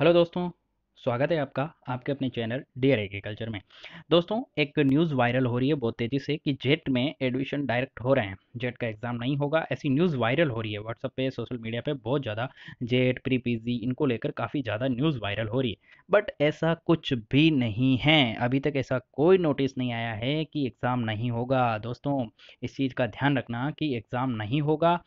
hello दोस्तों स्वागत है आपका आपके अपने चैनल डियर एग्रीकल्चर में दोस्तों एक न्यूज़ वायरल हो रही है बहुत तेज़ी से कि जेट में एडमिशन डायरेक्ट हो रहे हैं जेट का एग्ज़ाम नहीं होगा ऐसी न्यूज़ वायरल हो रही है व्हाट्सअप पे सोशल मीडिया पे बहुत ज़्यादा जेट प्री पी इनको लेकर काफ़ी ज़्यादा न्यूज़ वायरल हो रही है बट ऐसा कुछ भी नहीं है अभी तक ऐसा कोई नोटिस नहीं आया है कि एग्ज़ाम नहीं होगा दोस्तों इस चीज़ का ध्यान रखना कि एग्ज़ाम नहीं होगा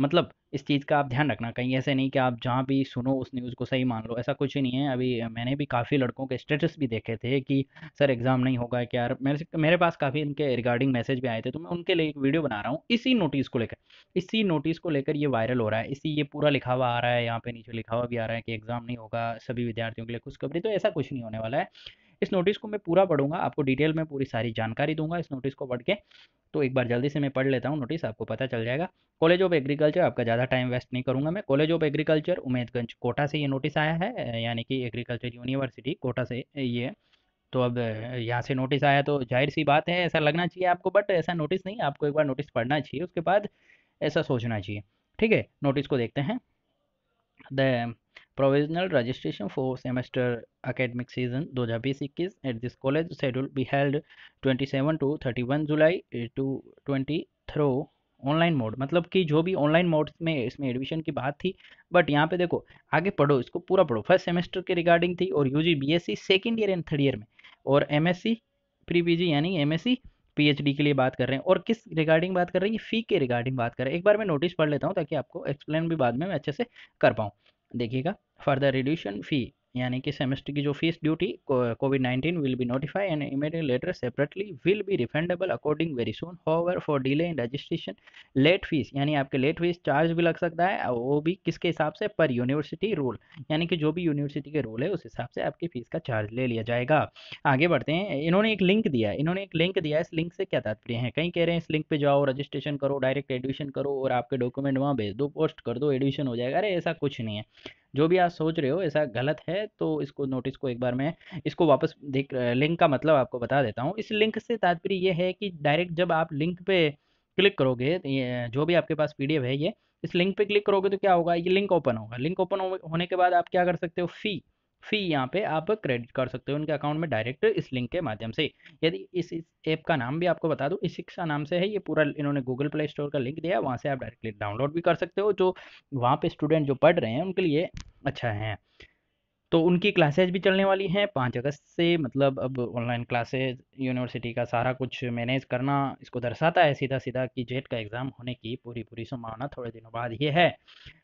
मतलब इस चीज़ का आप ध्यान रखना कहीं ऐसे नहीं कि आप जहाँ भी सुनो उस न्यूज़ को सही मान लो ऐसा कुछ ही नहीं है अभी मैंने भी काफ़ी लड़कों के स्टेटस भी देखे थे कि सर एग्ज़ाम नहीं होगा क्या यार मेरे मेरे पास काफ़ी इनके रिगार्डिंग मैसेज भी आए थे तो मैं उनके लिए एक वीडियो बना रहा हूँ इसी नोटिस को लेकर इसी नोटिस को लेकर ये वायरल हो रहा है इसी ये पूरा लिखा हुआ आ रहा है यहाँ पे नीचे लिखा हुआ भी आ रहा है कि एग्ज़ाम नहीं होगा सभी विद्यार्थियों के लिए खुशखबरी तो ऐसा कुछ नहीं होने वाला है इस नोटिस को मैं पूरा पढ़ूंगा आपको डिटेल में पूरी सारी जानकारी दूंगा इस नोटिस को पढ़ के तो एक बार जल्दी से मैं पढ़ लेता हूँ नोटिस आपको पता चल जाएगा कॉलेज ऑफ एग्रीकल्चर आपका ज़्यादा टाइम वेस्ट नहीं करूँगा मैं college of agriculture Umedganj Kota से ये नोटिस आया है यानी कि एग्रीकल्चर यूनिवर्सिटी कोटा से ये तो अब यहाँ से नोटिस आया तो जाहिर सी बात है ऐसा लगना चाहिए आपको बट ऐसा नोटिस नहीं आपको एक बार नोटिस पढ़ना चाहिए उसके बाद ऐसा सोचना चाहिए ठीक है नोटिस को देखते हैं the provisional registration for semester academic season दो हज़ार बीस इक्कीस at this college schedule be held twenty seven to thirty one July to twenty through online mode मतलब कि जो भी ऑनलाइन मोड में इसमें एडमिशन की बात थी बट यहाँ पे देखो आगे पढ़ो इसको पूरा पढ़ो फर्स्ट सेमेस्टर के रिगार्डिंग थी और U G B S C second year and third year में और M S C pre P G यानी M S C P H D के लिए बात कर रहे हैं और किस रिगार्डिंग बात कर रहे हैं फी के रिगार्डिंग बात कर रहे हैं एक बार मैं नोटिस पढ़ लेता हूँ ताकि आपको एक्सप्लेन भी बाद में मैं अच्छे से कर पाऊँ देखिएगा फर्दर रिड्यूशन फ़ी यानी कि सेमेस्टर की जो fees duty covid nineteen will be notify and immediate letter separately will be refundable according very soon however for delay in registration late fees यानी आपके लेट फीस चार्ज भी लग सकता है वो भी किसके हिसाब से पर यूनिवर्सिटी रूल यानी कि जो भी यूनिवर्सिटी के रूल है उस हिसाब से आपकी फीस का चार्ज ले लिया जाएगा आगे बढ़ते हैं इन्होंने एक लिंक दिया इन्होंने एक लिंक दिया इस लिंक से क्या तात्पर्य है कहीं कह रहे हैं इस लिंक पर जाओ रजिस्ट्रेशन करो डायरेक्ट एडमिशन करो और आपके डॉक्यूमेंट वहाँ भेज दो पोस्ट कर दो एडमिशन हो जाएगा अरे ऐसा कुछ नहीं है जो भी आप सोच रहे हो ऐसा गलत है तो इसको नोटिस को एक बार मैं इसको वापस देख लिंक का मतलब आपको बता देता हूँ इस लिंक से तात्पर्य ये है कि डायरेक्ट जब आप लिंक पे क्लिक करोगे जो भी आपके पास पीडीएफ है ये इस लिंक पे क्लिक करोगे तो क्या होगा ये लिंक ओपन होगा लिंक ओपन होने के बाद आप क्या कर सकते हो फ़ी फ़ी यहाँ पे आप क्रेडिट कर सकते हो उनके अकाउंट में डायरेक्ट इस लिंक के माध्यम से यदि इस ऐप का नाम भी आपको बता दूँ इस शिक्षा नाम से है ये पूरा इन्होंने गूगल प्ले स्टोर का लिंक दिया वहाँ से आप डायरेक्टली डाउनलोड भी कर सकते हो जो वहाँ पर स्टूडेंट जो पढ़ रहे हैं उनके लिए अच्छा है तो उनकी क्लासेज भी चलने वाली हैं पाँच अगस्त से मतलब अब ऑनलाइन क्लासेज यूनिवर्सिटी का सारा कुछ मैनेज करना इसको दर्शाता है सीधा सीधा कि जेट का एग्ज़ाम होने की पूरी पूरी संभावना थोड़े दिनों बाद ये है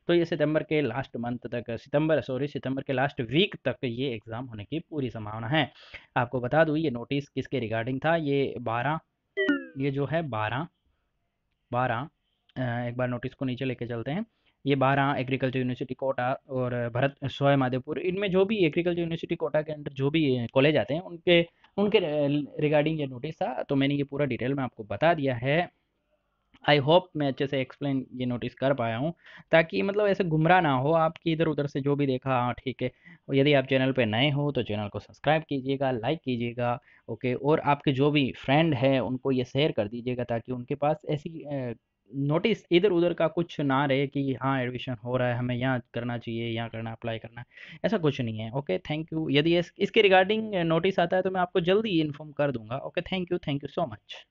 तो ये सितंबर के लास्ट मंथ तक सितंबर सॉरी सितंबर के लास्ट वीक तक ये एग्ज़ाम होने की पूरी संभावना है आपको बता दूँ ये नोटिस किसके रिगार्डिंग था ये बारह ये जो है बारह बारह एक बार नोटिस को नीचे लेके चलते हैं ये बारह एग्रीकल्चर यूनिवर्सिटी कोटा और भरत सोए माधेपुर इनमें जो भी एग्रीकल्चर यूनिवर्सिटी कोटा के अंदर जो भी कॉलेज आते हैं उनके उनके रिगार्डिंग ये नोटिस था तो मैंने ये पूरा डिटेल में आपको बता दिया है आई होप मैं अच्छे से एक्सप्लेन ये नोटिस कर पाया हूँ ताकि मतलब ऐसे गुमराह ना हो आपकी इधर उधर से जो भी देखा हाँ ठीक है और यदि आप चैनल पे नए हो तो चैनल को सब्सक्राइब कीजिएगा लाइक कीजिएगा ओके और आपके जो भी फ्रेंड है उनको ये शेयर कर दीजिएगा ताकि उनके पास ऐसी नोटिस इधर उधर का कुछ ना रहे कि हाँ एडमिशन हो रहा है हमें यहाँ करना चाहिए यहाँ करना अप्लाई करना है ऐसा कुछ नहीं है ओके थैंक यू यदि इसके रिगार्डिंग नोटिस आता है तो मैं आपको जल्दी इन्फॉर्म कर दूंगा okay thank you thank you so much